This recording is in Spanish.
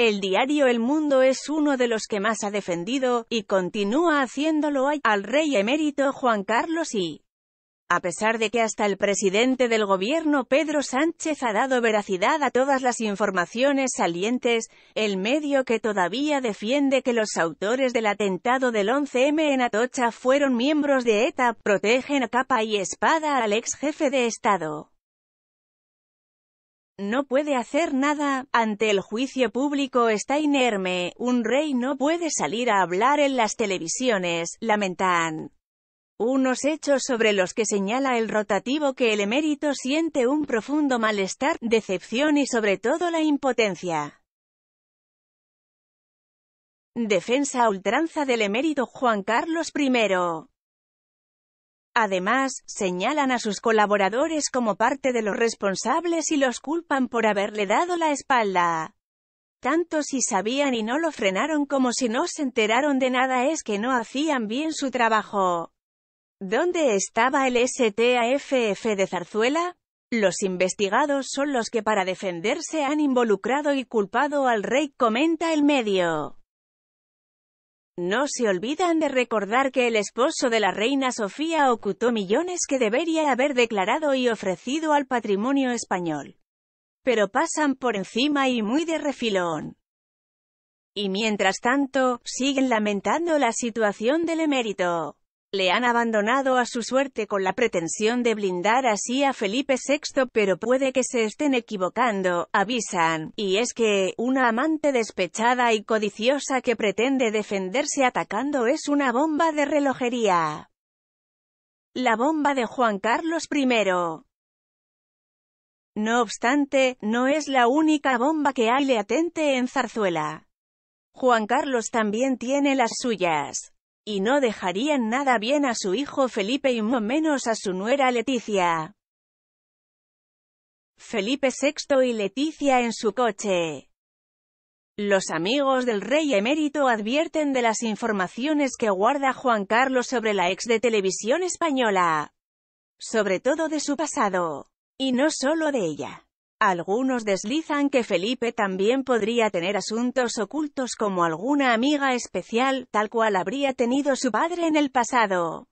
El diario El Mundo es uno de los que más ha defendido, y continúa haciéndolo al rey emérito Juan Carlos I. A pesar de que hasta el presidente del gobierno Pedro Sánchez ha dado veracidad a todas las informaciones salientes, el medio que todavía defiende que los autores del atentado del 11M en Atocha fueron miembros de ETA, protegen a capa y espada al ex jefe de Estado no puede hacer nada. Ante el juicio público está inerme, un rey no puede salir a hablar en las televisiones, lamentan. Unos hechos sobre los que señala el rotativo que el emérito siente un profundo malestar, decepción y sobre todo la impotencia. Defensa ultranza del emérito Juan Carlos I. Además, señalan a sus colaboradores como parte de los responsables y los culpan por haberle dado la espalda. Tanto si sabían y no lo frenaron como si no se enteraron de nada es que no hacían bien su trabajo. ¿Dónde estaba el STAFF de Zarzuela? Los investigados son los que para defenderse han involucrado y culpado al rey, comenta el medio. No se olvidan de recordar que el esposo de la reina Sofía ocultó millones que debería haber declarado y ofrecido al patrimonio español. Pero pasan por encima y muy de refilón. Y mientras tanto, siguen lamentando la situación del emérito le han abandonado a su suerte con la pretensión de blindar así a Felipe VI, pero puede que se estén equivocando, avisan, y es que, una amante despechada y codiciosa que pretende defenderse atacando es una bomba de relojería. La bomba de Juan Carlos I. No obstante, no es la única bomba que hay latente en Zarzuela. Juan Carlos también tiene las suyas y no dejarían nada bien a su hijo Felipe y menos a su nuera Leticia. Felipe VI y Leticia en su coche. Los amigos del rey emérito advierten de las informaciones que guarda Juan Carlos sobre la ex de televisión española, sobre todo de su pasado, y no solo de ella. Algunos deslizan que Felipe también podría tener asuntos ocultos como alguna amiga especial, tal cual habría tenido su padre en el pasado.